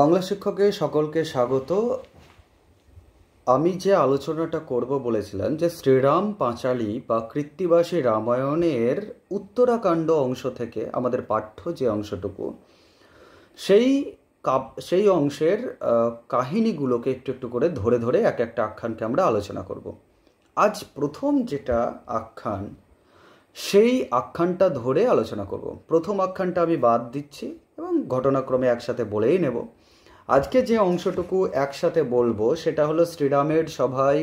বাংলা শিক্ষকে সকলকে স্বাগত আমি যে আলোচনাটা করব বলেছিলাম যে শ্রীরাম পাঁচালী বা কৃত্তিবাসী রামায়ণের উত্তরাকাণ্ড অংশ থেকে আমাদের পাঠ্য যে অংশটুকু সেই সেই অংশের কাহিনীগুলোকে একটু একটু করে ধরে ধরে এক একটা আখ্যানকে আমরা আলোচনা করব আজ প্রথম যেটা আখ্যান সেই আখ্যানটা ধরে আলোচনা করব প্রথম আখ্যানটা আমি বাদ দিচ্ছি এবং ঘটনাক্রমে একসাথে বলেই নেব আজকে যে অংশটুকু একসাথে বলবো সেটা হলো শ্রীরামের সভায়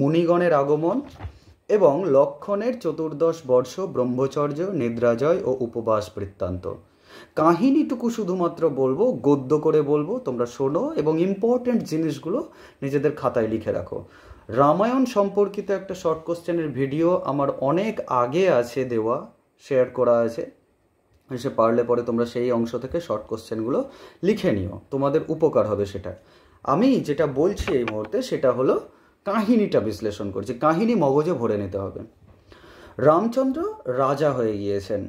মুনিগণের আগমন এবং লক্ষণের চতুর্দশ বর্ষ ব্রহ্মচর্য নিদ্রাজয় ও উপবাস বৃত্তান্ত কাহিনীটুকু শুধুমাত্র বলবো গদ্য করে বলবো তোমরা শোনো এবং ইম্পর্টেন্ট জিনিসগুলো নিজেদের খাতায় লিখে রাখো রামায়ণ সম্পর্কিত একটা শর্ট কোশ্চেনের ভিডিও আমার অনেক আগে আছে দেওয়া শেয়ার করা আছে এসে পারলে পরে তোমরা সেই অংশ থেকে শর্ট কোশ্চেনগুলো লিখে নিও তোমাদের উপকার হবে সেটা আমি যেটা বলছি এই মুহূর্তে সেটা হলো কাহিনীটা বিশ্লেষণ করছি কাহিনী মগজে ভরে নিতে হবে রামচন্দ্র রাজা হয়ে গিয়েছেন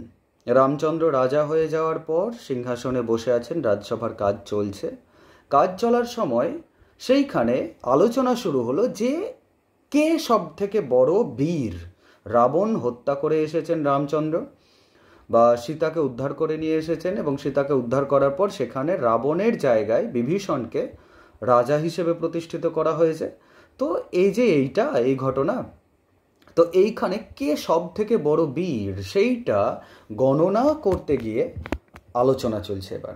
রামচন্দ্র রাজা হয়ে যাওয়ার পর সিংহাসনে বসে আছেন রাজসভার কাজ চলছে কাজ চলার সময় সেইখানে আলোচনা শুরু হলো যে কে সব থেকে বড় বীর রাবণ হত্যা করে এসেছেন রামচন্দ্র বা সীতাকে উদ্ধার করে নিয়ে এসেছেন এবং সীতাকে উদ্ধার করার পর সেখানে রাবণের জায়গায় বিভীষণকে রাজা হিসেবে প্রতিষ্ঠিত করা হয়েছে তো এই যে এইটা এই ঘটনা তো এইখানে কে সব থেকে বড় বীর সেইটা গণনা করতে গিয়ে আলোচনা চলছে এবার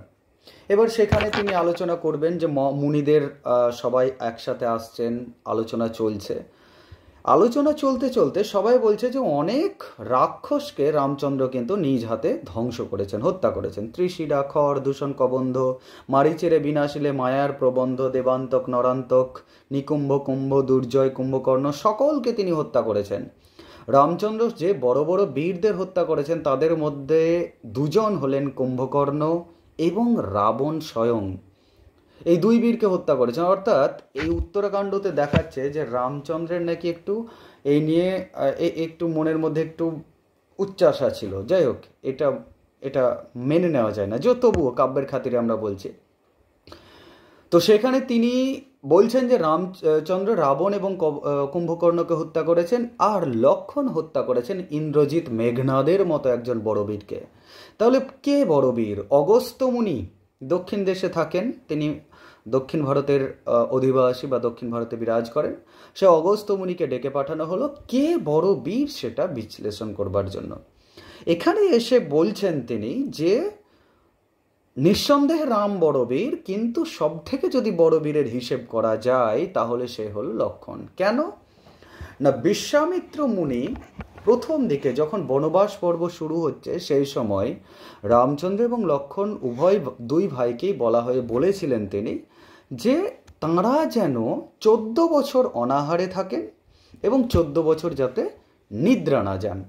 এবার সেখানে তিনি আলোচনা করবেন যে মুনিদের সবাই একসাথে আসছেন আলোচনা চলছে আলোচনা চলতে চলতে সবাই বলছে যে অনেক রাক্ষসকে রামচন্দ্র কিন্তু নিজ হাতে ধ্বংস করেছেন হত্যা করেছেন ত্রিশিরা খর দূষণ কবন্ধ মারিচেরে বিনাশিলে মায়ার প্রবন্ধ দেবান্তক নরান্তক নিকুম্ভ কুম্ভ দুর্জয় কুম্ভকর্ণ সকলকে তিনি হত্যা করেছেন রামচন্দ্র যে বড় বড় বীরদের হত্যা করেছেন তাদের মধ্যে দুজন হলেন কুম্ভকর্ণ এবং রাবণ স্বয়ং এই দুই বীরকে হত্যা করেছেন অর্থাৎ এই উত্তরাকাণ্ডতে দেখাচ্ছে যে রামচন্দ্রের নাকি একটু এই নিয়ে একটু মনের মধ্যে একটু উচ্চাসা ছিল যাই হোক এটা এটা মেনে নেওয়া যায় না যে তবুও কাব্যের খাতিরে আমরা বলছি তো সেখানে তিনি বলছেন যে রামচন্দ্র রাবণ এবং কুম্ভকর্ণকে হত্যা করেছেন আর লক্ষণ হত্যা করেছেন ইন্দ্রজিৎ মেঘনাদের মতো একজন বড়বীরকে তাহলে কে বড়বীর অগস্ত্য মুনি দক্ষিণ দেশে থাকেন তিনি দক্ষিণ ভারতের অধিবাসী বা দক্ষিণ ভারতে বিরাজ করেন সে অগস্ত্য মুনিকে ডেকে পাঠানো হলো কে বড় বীর সেটা বিশ্লেষণ করবার জন্য এখানে এসে বলছেন তিনি যে নিঃসন্দেহে রাম বীর কিন্তু সব থেকে যদি বীরের হিসেব করা যায় তাহলে সে হল লক্ষণ কেন না বিশ্বামিত্র মুনি প্রথম দিকে যখন বনবাস পর্ব শুরু হচ্ছে সেই সময় রামচন্দ্র এবং লক্ষণ উভয় দুই ভাইকেই বলা হয়ে বলেছিলেন তিনি যে তাঁরা যেন চোদ্দ বছর অনাহারে থাকেন এবং চোদ্দ বছর যাতে নিদ্রা না যান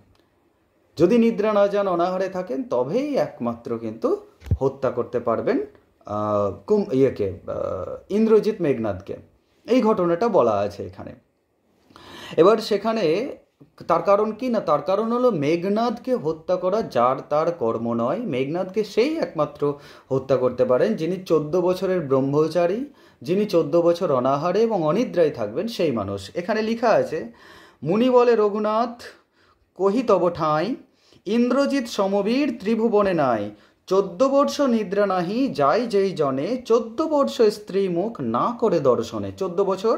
যদি নিদ্রা না যান অনাহারে থাকেন তবেই একমাত্র কিন্তু হত্যা করতে পারবেন কুম ইয়েকে ইন্দ্রজিৎ মেঘনাথকে এই ঘটনাটা বলা আছে এখানে এবার সেখানে তার কারণ কি না তার কারণ হলো মেঘনাথকে হত্যা করা যার তার কর্ম নয় মেঘনাথকে সেই একমাত্র হত্যা করতে পারেন যিনি চোদ্দ বছরের ব্রহ্মচারী যিনি চোদ্দ বছর অনাহারে এবং অনিদ্রায় থাকবেন সেই মানুষ এখানে লেখা আছে মুনি বলে রঘুনাথ কহিতব ঠাঁই ইন্দ্রজিৎ সমবীর ত্রিভুবনে নাই চোদ্দ বর্ষ নিদ্রা নাহি যাই যেই জনে চোদ্দ বর্ষ স্ত্রী মুখ না করে দর্শনে চোদ্দ বছর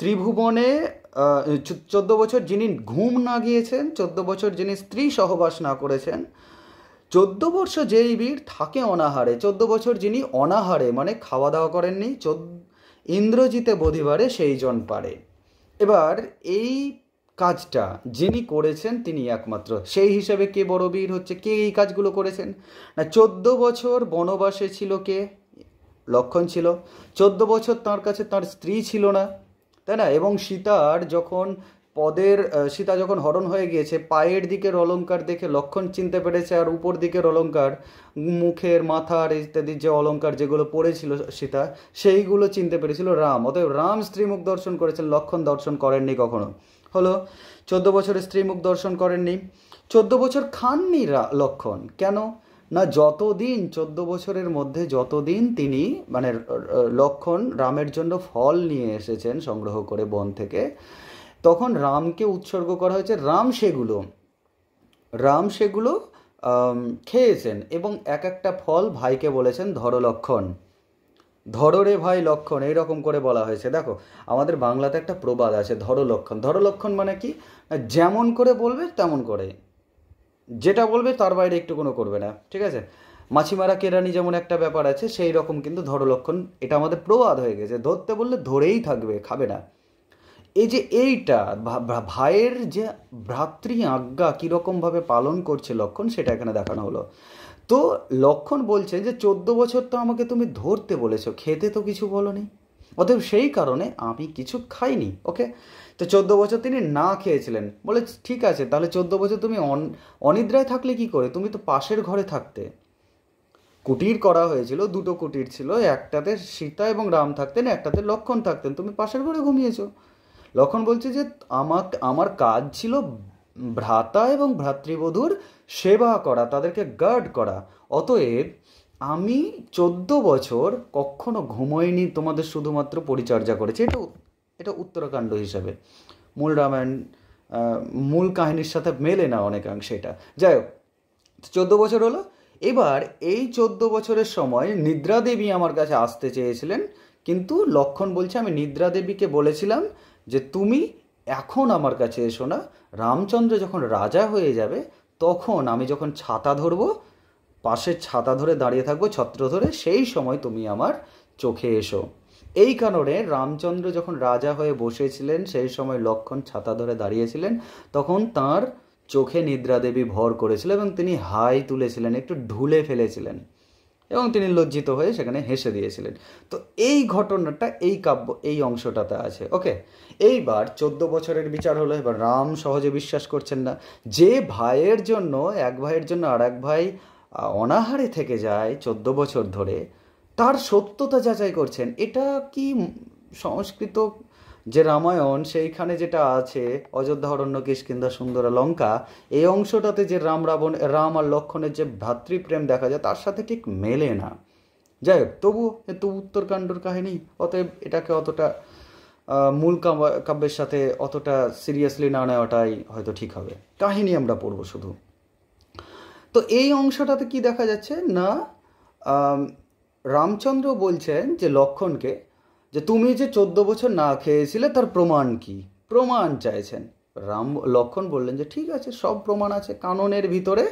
ত্রিভুবনে চোদ্দ বছর যিনি ঘুম না গিয়েছেন চোদ্দ বছর যিনি স্ত্রী সহবাস না করেছেন চোদ্দ বর্ষ যেই বীর থাকে অনাহারে চোদ্দ বছর যিনি অনাহারে মানে খাওয়া দাওয়া করেননি চোদ্দ ইন্দ্রজিতে বধিবারে সেই জন পারে এবার এই কাজটা যিনি করেছেন তিনি একমাত্র সেই হিসাবে কে বড় বীর হচ্ছে কে এই কাজগুলো করেছেন না চোদ্দ বছর বনবাসে ছিল কে লক্ষণ ছিল চোদ্দ বছর তার কাছে তার স্ত্রী ছিল না তাই না এবং সীতার যখন পদের সীতা যখন হরণ হয়ে গিয়েছে পায়ের দিকের অলঙ্কার দেখে লক্ষণ চিনতে পেরেছে আর উপর দিকের অলঙ্কার মুখের মাথার ইত্যাদি যে অলঙ্কার যেগুলো পড়েছিল সীতা সেইগুলো চিনতে পেরেছিল রাম অতএব রাম স্ত্রীমুখ দর্শন করেছেন লক্ষণ দর্শন করেননি কখনো হলো চোদ্দ বছরের স্ত্রীমুখ দর্শন করেননি চোদ্দ বছর খাননি লক্ষণ কেন না যতদিন চোদ্দ বছরের মধ্যে যতদিন তিনি মানে লক্ষণ রামের জন্য ফল নিয়ে এসেছেন সংগ্রহ করে বন থেকে তখন রামকে উৎসর্গ করা হয়েছে রাম সেগুলো রাম সেগুলো খেয়েছেন এবং এক একটা ফল ভাইকে বলেছেন ধর লক্ষণ ধরো রে ভাই লক্ষণ এইরকম করে বলা হয়েছে দেখো আমাদের বাংলাতে একটা প্রবাদ আছে ধর লক্ষণ ধর লক্ষণ মানে কি যেমন করে বলবে তেমন করে যেটা বলবে তার বাইরে একটু কোনো করবে না ঠিক আছে মাছিমারা কেরানি যেমন একটা ব্যাপার আছে সেই রকম কিন্তু ধরো লক্ষণ এটা আমাদের প্রবাদ হয়ে গেছে ধরতে বললে ধরেই থাকবে খাবে না এই যে এইটা ভাইয়ের যে ভ্রাতৃ আজ্ঞা কীরকমভাবে পালন করছে লক্ষণ সেটা এখানে দেখানো হলো তো লক্ষণ বলছে যে চোদ্দ বছর তো আমাকে তুমি ধরতে বলেছো খেতে তো কিছু বলো নি অতএব সেই কারণে আমি কিছু খাইনি ওকে তো চোদ্দ বছর তিনি না খেয়েছিলেন বলে ঠিক আছে তাহলে চোদ্দ বছর তুমি অনিদ্রায় থাকলে কি করে তুমি তো পাশের ঘরে থাকতে কুটির করা হয়েছিল দুটো কুটির ছিল একটাতে সীতা এবং রাম থাকতেন একটাতে লক্ষণ থাকতেন তুমি পাশের ঘরে ঘুমিয়েছো লক্ষণ বলছে যে আমার আমার কাজ ছিল ভ্রাতা এবং ভ্রাতৃবধূর সেবা করা তাদেরকে গার্ড করা অতএব আমি চোদ্দ বছর কখনো ঘুমোয়নি তোমাদের শুধুমাত্র পরিচর্যা করেছি এটা এটা উত্তরাকাণ্ড হিসাবে মূল রামায়ণ মূল কাহিনীর সাথে মেলে না অনেকাংশে এটা যাই হোক চোদ্দো বছর হলো এবার এই চোদ্দ বছরের সময় নিদ্রা দেবী আমার কাছে আসতে চেয়েছিলেন কিন্তু লক্ষণ বলছে আমি নিদ্রা দেবীকে বলেছিলাম যে তুমি এখন আমার কাছে এসো না রামচন্দ্র যখন রাজা হয়ে যাবে তখন আমি যখন ছাতা ধরবো পাশে ছাতা ধরে দাঁড়িয়ে থাকবো ছত্র ধরে সেই সময় তুমি আমার চোখে এসো এই কারণে রামচন্দ্র যখন রাজা হয়ে বসেছিলেন সেই সময় লক্ষণ ছাতা ধরে দাঁড়িয়েছিলেন তখন তার চোখে নিদ্রাদেবী ভর করেছিল এবং তিনি হাই তুলেছিলেন একটু ঢুলে ফেলেছিলেন এবং তিনি লজ্জিত হয়ে সেখানে হেসে দিয়েছিলেন তো এই ঘটনাটা এই কাব্য এই অংশটাতে আছে ওকে এইবার চোদ্দ বছরের বিচার হলো এবার রাম সহজে বিশ্বাস করছেন না যে ভাইয়ের জন্য এক ভাইয়ের জন্য আর এক ভাই অনাহারে থেকে যায় চোদ্দ বছর ধরে তার সত্যতা যাচাই করছেন এটা কি সংস্কৃত যে রামায়ণ সেইখানে যেটা আছে অযোধ্যা অরণ্য কিষ্কিন্দা সুন্দর লঙ্কা এই অংশটাতে যে রাম রাবণ রাম আর লক্ষণের যে ভ্রাতৃপ্রেম দেখা যায় তার সাথে ঠিক মেলে না যাই হোক তবু তো উত্তরকাণ্ডর কাহিনী অতএব এটাকে অতটা মূল কাব্যের সাথে অতটা সিরিয়াসলি না নেওয়াটাই হয়তো ঠিক হবে কাহিনী আমরা পড়ব শুধু তো এই অংশটাতে কি দেখা যাচ্ছে না রামচন্দ্র বলছেন যে লক্ষণকে যে তুমি যে চোদ্দ বছর না খেয়েছিলে তার প্রমাণ কি প্রমাণ চাইছেন রাম লক্ষণ বললেন যে ঠিক আছে সব প্রমাণ আছে কাননের ভিতরে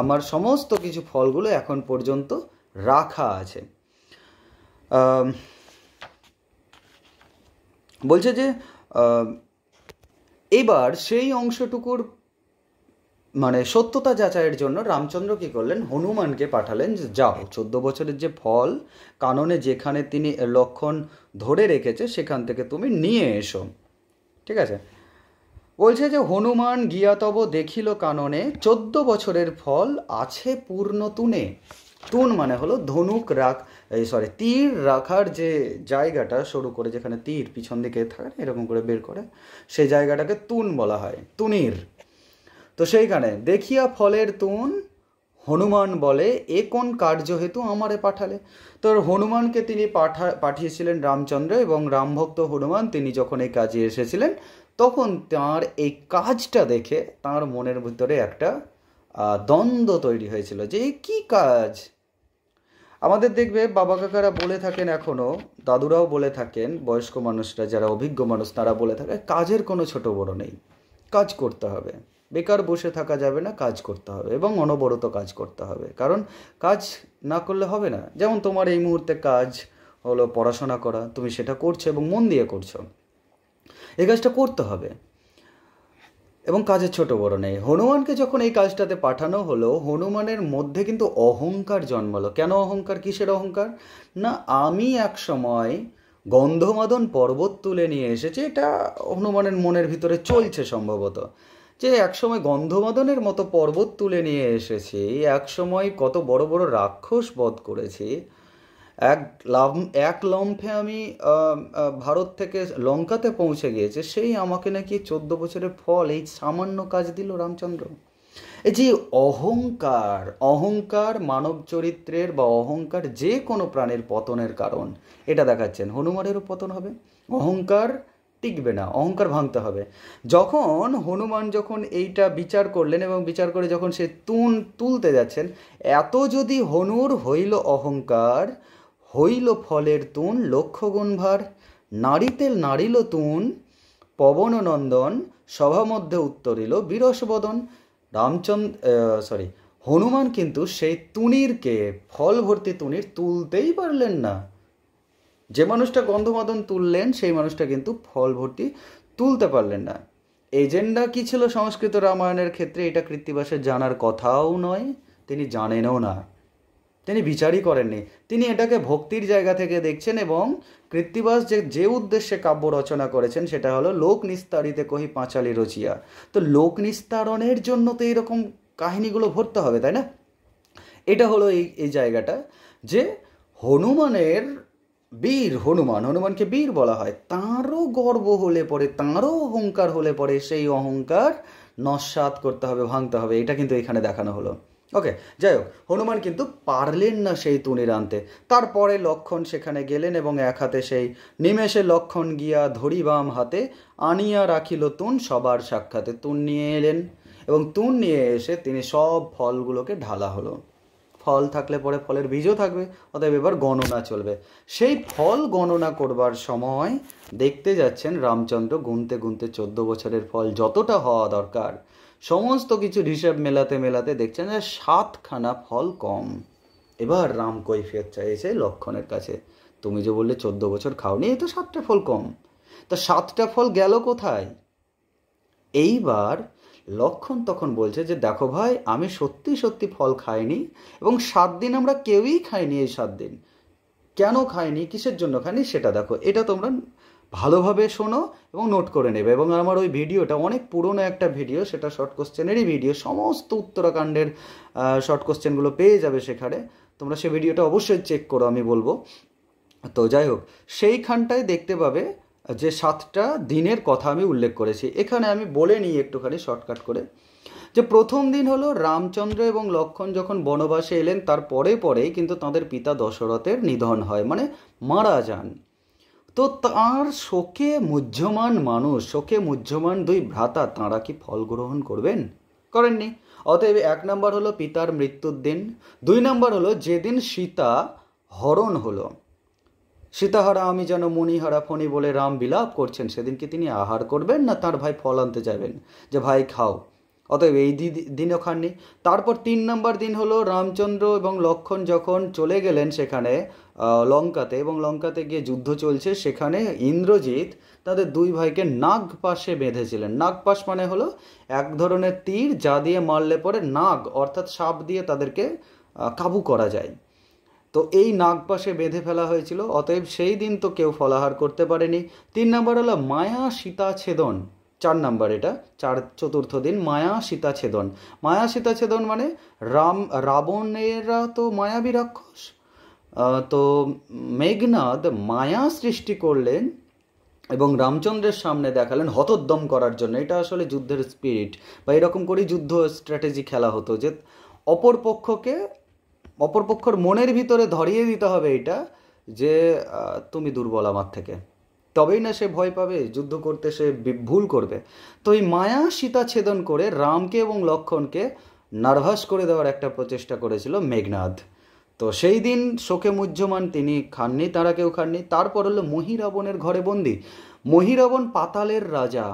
আমার সমস্ত কিছু ফলগুলো এখন পর্যন্ত রাখা আছে বলছে যে এবার সেই অংশটুকুর মানে সত্যতা যাচাইয়ের জন্য রামচন্দ্র কী করলেন হনুমানকে পাঠালেন যে যাও চোদ্দ বছরের যে ফল কাননে যেখানে তিনি লক্ষণ ধরে রেখেছে সেখান থেকে তুমি নিয়ে এসো ঠিক আছে বলছে যে হনুমান গিয়াতব দেখিল কাননে চোদ্দ বছরের ফল আছে পূর্ণ তুনে তুন মানে হলো ধনুক রাখ এই সরি তীর রাখার যে জায়গাটা শুরু করে যেখানে তীর পিছন দিকে থাকে এরকম করে বের করে সেই জায়গাটাকে তুন বলা হয় তুনির তো সেইখানে দেখিয়া ফলের তুন হনুমান বলে এ কোন কার্য হেতু আমারে পাঠালে তো হনুমানকে তিনি পাঠা পাঠিয়েছিলেন রামচন্দ্র এবং রামভক্ত হনুমান তিনি যখন এই কাজে এসেছিলেন তখন তার এই কাজটা দেখে তার মনের ভিতরে একটা দ্বন্দ্ব তৈরি হয়েছিল যে কি কাজ আমাদের দেখবে বাবা কাকারা বলে থাকেন এখনও দাদুরাও বলে থাকেন বয়স্ক মানুষরা যারা অভিজ্ঞ মানুষ তারা বলে থাকে কাজের কোনো ছোট বড় নেই কাজ করতে হবে বেকার বসে থাকা যাবে না কাজ করতে হবে এবং অনবরত কাজ করতে হবে কারণ কাজ না করলে হবে না যেমন তোমার এই মুহূর্তে কাজ হলো পড়াশোনা করা তুমি সেটা করছো এবং মন দিয়ে করছো এই কাজটা করতে হবে এবং কাজের ছোট বড় নেই হনুমানকে যখন এই কাজটাতে পাঠানো হলো হনুমানের মধ্যে কিন্তু অহংকার জন্মালো কেন অহংকার কিসের অহংকার না আমি এক সময় গন্ধমাদন পর্বত তুলে নিয়ে এসেছি এটা হনুমানের মনের ভিতরে চলছে সম্ভবত যে একসময় গন্ধমাদনের মতো পর্বত তুলে নিয়ে এসেছে একসময় কত বড় বড় রাক্ষস বধ করেছে এক লাম এক লম্ফে আমি ভারত থেকে লঙ্কাতে পৌঁছে গিয়েছে সেই আমাকে নাকি চোদ্দ বছরের ফল এই সামান্য কাজ দিল রামচন্দ্র এই যে অহংকার অহংকার মানব চরিত্রের বা অহংকার যে কোনো প্রাণের পতনের কারণ এটা দেখাচ্ছেন হনুমানেরও পতন হবে অহংকার টিকবে না অহংকার ভাঙতে হবে যখন হনুমান যখন এইটা বিচার করলেন এবং বিচার করে যখন সে তুন তুলতে যাচ্ছেন এত যদি হনুর হইল অহংকার হইল ফলের তুন লক্ষ্যগুণ ভার নারীতে নাড়িল তুন নন্দন সভা মধ্যে উত্তরিল বীরসবদন রামচন্দ্র সরি হনুমান কিন্তু সেই তুনিরকে ফল ভর্তি তুনির তুলতেই পারলেন না যে মানুষটা গন্ধমাদন তুললেন সেই মানুষটা কিন্তু ফল ভর্তি তুলতে পারলেন না এজেন্ডা কী ছিল সংস্কৃত রামায়ণের ক্ষেত্রে এটা কৃত্তিবাসের জানার কথাও নয় তিনি জানেনও না তিনি বিচারই করেননি তিনি এটাকে ভক্তির জায়গা থেকে দেখছেন এবং কৃত্তিবাস যে যে উদ্দেশ্যে কাব্য রচনা করেছেন সেটা হলো লোক নিস্তারিতে কহি পাঁচালি রচিয়া তো লোক নিস্তারণের জন্য তো এরকম কাহিনীগুলো ভরতে হবে তাই না এটা হলো এই এই জায়গাটা যে হনুমানের বীর হনুমান হনুমানকে বীর বলা হয় তাঁরও গর্ব হলে পরে তাঁরও অহংকার হলে পরে সেই অহংকার নস্বাত করতে হবে ভাঙতে হবে এটা কিন্তু এখানে দেখানো হলো ওকে যাই হোক হনুমান কিন্তু পারলেন না সেই তুনির আনতে তারপরে লক্ষণ সেখানে গেলেন এবং এক হাতে সেই নিমেষে লক্ষণ গিয়া ধরি বাম হাতে আনিয়া রাখিল তুন সবার সাক্ষাতে তুন নিয়ে এলেন এবং তুন নিয়ে এসে তিনি সব ফলগুলোকে ঢালা হলো ফল থাকলে পরে ফলের বীজও থাকবে অতএব এবার গণনা চলবে সেই ফল গণনা করবার সময় দেখতে যাচ্ছেন রামচন্দ্র গুনতে গুনতে চোদ্দ বছরের ফল যতটা হওয়া দরকার সমস্ত কিছু হিসাব মেলাতে মেলাতে দেখছেন যে সাতখানা ফল কম এবার রাম কৈফিয়ত চাইছে লক্ষণের কাছে তুমি যে বললে চোদ্দ বছর খাওনি এই তো সাতটা ফল কম তা সাতটা ফল গেল কোথায় এইবার লক্ষণ তখন বলছে যে দেখো ভাই আমি সত্যি সত্যি ফল খাইনি এবং সাত দিন আমরা কেউই খাইনি এই সাত দিন কেন খাইনি কিসের জন্য খাইনি সেটা দেখো এটা তোমরা ভালোভাবে শোনো এবং নোট করে নেবে এবং আমার ওই ভিডিওটা অনেক পুরনো একটা ভিডিও সেটা শর্ট কোশ্চেনেরই ভিডিও সমস্ত উত্তরাকাণ্ডের শর্ট কোশ্চেনগুলো পেয়ে যাবে সেখানে তোমরা সে ভিডিওটা অবশ্যই চেক করো আমি বলবো তো যাই হোক সেইখানটায় দেখতে পাবে যে সাতটা দিনের কথা আমি উল্লেখ করেছি এখানে আমি বলে নিই একটুখানি শর্টকাট করে যে প্রথম দিন হলো রামচন্দ্র এবং লক্ষণ যখন বনবাসে এলেন তার পরে পরেই কিন্তু তাদের পিতা দশরথের নিধন হয় মানে মারা যান তো তার শোকে মুহ্যমান মানুষ শোকে মুহ্যমান দুই ভ্রাতা তাঁরা কি ফল গ্রহণ করবেন করেননি অতএব এক নম্বর হলো পিতার মৃত্যুর দিন দুই নম্বর হলো যেদিন সীতা হরণ হলো সীতাহারা আমি যেন মণিহারা ফণি বলে রাম বিলাপ করছেন সেদিন কি তিনি আহার করবেন না তার ভাই ফল আনতে যাবেন যে ভাই খাও অতএব এই দিন খাননি তারপর তিন নম্বর দিন হলো রামচন্দ্র এবং লক্ষণ যখন চলে গেলেন সেখানে লঙ্কাতে এবং লঙ্কাতে গিয়ে যুদ্ধ চলছে সেখানে ইন্দ্রজিৎ তাদের দুই ভাইকে নাগ পাশে বেঁধেছিলেন নাগপাশ মানে হলো এক ধরনের তীর যা দিয়ে মারলে পরে নাগ অর্থাৎ সাপ দিয়ে তাদেরকে কাবু করা যায় তো এই নাগপাশে বেঁধে ফেলা হয়েছিল অতএব সেই দিন তো কেউ ফলাহার করতে পারেনি তিন নম্বর হলো মায়া সীতা ছেদন চার নাম্বার এটা চার চতুর্থ দিন মায়া সীতা ছেদন মায়া সীতা ছেদন মানে রাম রাবণেরা তো মায়াবী রাক্ষস তো মেঘনাদ মায়া সৃষ্টি করলেন এবং রামচন্দ্রের সামনে দেখালেন হতোদ্যম করার জন্য এটা আসলে যুদ্ধের স্পিরিট বা এরকম করেই যুদ্ধ স্ট্র্যাটেজি খেলা হতো যে অপর পক্ষকে অপরপক্ষর মনের ভিতরে ধরিয়ে দিতে হবে এটা যে তুমি দুর্বল আমার থেকে তবেই না সে ভয় পাবে যুদ্ধ করতে সে ভুল করবে তো এই মায়া সীতা ছেদন করে রামকে এবং লক্ষণকে নার্ভাস করে দেওয়ার একটা প্রচেষ্টা করেছিল মেঘনাথ তো সেই দিন শোকে মুহ্যমান তিনি খাননি তারা কেউ খাননি তারপর হলো মহিরাবণের ঘরে বন্দি মহিরাবণ পাতালের রাজা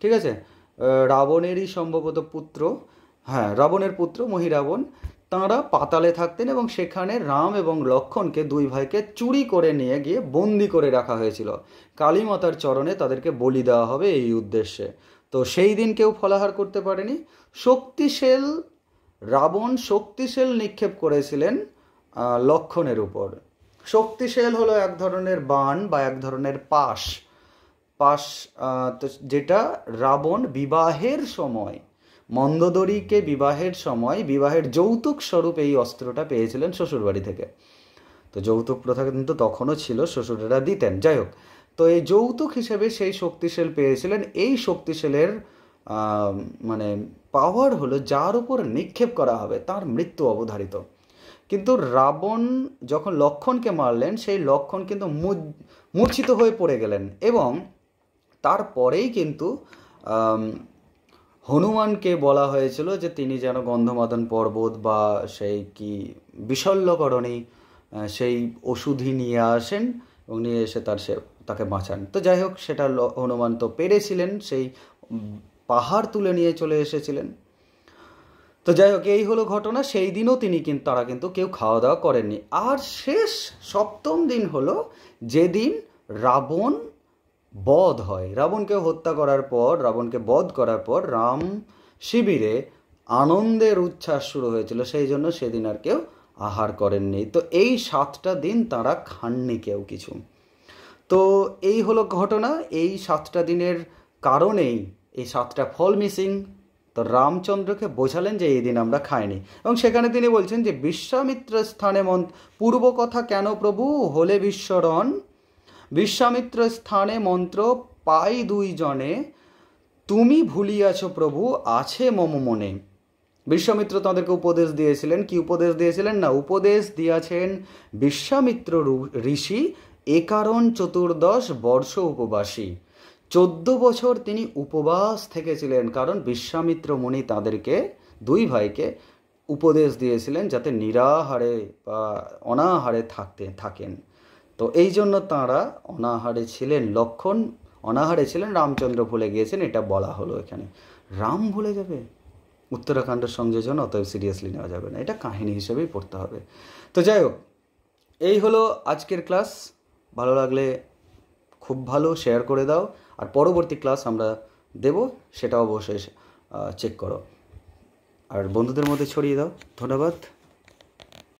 ঠিক আছে রাবণেরই সম্ভবত পুত্র হ্যাঁ রাবণের পুত্র মহিরাবণ তাঁরা পাতালে থাকতেন এবং সেখানে রাম এবং লক্ষণকে দুই ভাইকে চুরি করে নিয়ে গিয়ে বন্দি করে রাখা হয়েছিল কালীমাতার চরণে তাদেরকে বলি দেওয়া হবে এই উদ্দেশ্যে তো সেই দিন কেউ ফলাহার করতে পারেনি শক্তিশীল রাবণ শক্তিশীল নিক্ষেপ করেছিলেন লক্ষণের উপর শক্তিশীল হলো এক ধরনের বান বা এক ধরনের পাশ পাশ যেটা রাবণ বিবাহের সময় মন্দদরীকে বিবাহের সময় বিবাহের যৌতুক স্বরূপ এই অস্ত্রটা পেয়েছিলেন শ্বশুরবাড়ি থেকে তো যৌতুক প্রথা কিন্তু তখনও ছিল শ্বশুরেরা দিতেন যাই হোক তো এই যৌতুক হিসেবে সেই শক্তিশীল পেয়েছিলেন এই শক্তিশীলের মানে পাওয়ার হলো যার উপর নিক্ষেপ করা হবে তার মৃত্যু অবধারিত কিন্তু রাবণ যখন লক্ষণকে মারলেন সেই লক্ষণ কিন্তু মূর্ছিত হয়ে পড়ে গেলেন এবং তারপরেই কিন্তু হনুমানকে বলা হয়েছিল যে তিনি যেন গন্ধমাদন পর্বত বা সেই কি বিশল্যকরণে সেই ওষুধি নিয়ে আসেন এবং নিয়ে এসে তার সে তাকে বাঁচান তো যাই হোক সেটা হনুমান তো পেরেছিলেন সেই পাহাড় তুলে নিয়ে চলে এসেছিলেন তো যাই হোক এই হলো ঘটনা সেই দিনও তিনি কিন্তু তারা কিন্তু কেউ খাওয়া দাওয়া করেননি আর শেষ সপ্তম দিন হলো যেদিন রাবণ বধ হয় রাবণকে হত্যা করার পর রাবণকে বধ করার পর রাম শিবিরে আনন্দের উচ্ছ্বাস শুরু হয়েছিল সেই জন্য সেদিন আর কেউ আহার করেননি তো এই সাতটা দিন তারা খাননি কেউ কিছু তো এই হলো ঘটনা এই সাতটা দিনের কারণেই এই সাতটা ফল মিসিং তো রামচন্দ্রকে বোঝালেন যে এই দিন আমরা খাইনি এবং সেখানে তিনি বলছেন যে বিশ্বামিত্র স্থানে মন পূর্ব কথা কেন প্রভু হলে বিশ্বরণ বিশ্বামিত্র স্থানে মন্ত্র পাই দুইজনে তুমি ভুলিয়াছ প্রভু আছে মম মনে বিশ্বামিত্র তাদেরকে উপদেশ দিয়েছিলেন কি উপদেশ দিয়েছিলেন না উপদেশ দিয়াছেন বিশ্বামিত্র ঋষি এ কারণ চতুর্দশ বর্ষ উপবাসী চোদ্দ বছর তিনি উপবাস থেকেছিলেন কারণ বিশ্বামিত্র মুনি তাদেরকে দুই ভাইকে উপদেশ দিয়েছিলেন যাতে নিরাহারে বা অনাহারে থাকতে থাকেন তো এই জন্য তাঁরা অনাহারে ছিলেন লক্ষণ অনাহারে ছিলেন রামচন্দ্র ভুলে গিয়েছেন এটা বলা হলো এখানে রাম ভুলে যাবে উত্তরাখণ্ডের সংযোজন অতএব সিরিয়াসলি নেওয়া যাবে না এটা কাহিনী হিসেবেই পড়তে হবে তো যাই হোক এই হলো আজকের ক্লাস ভালো লাগলে খুব ভালো শেয়ার করে দাও আর পরবর্তী ক্লাস আমরা দেব সেটা অবশ্যই চেক করো আর বন্ধুদের মধ্যে ছড়িয়ে দাও ধন্যবাদ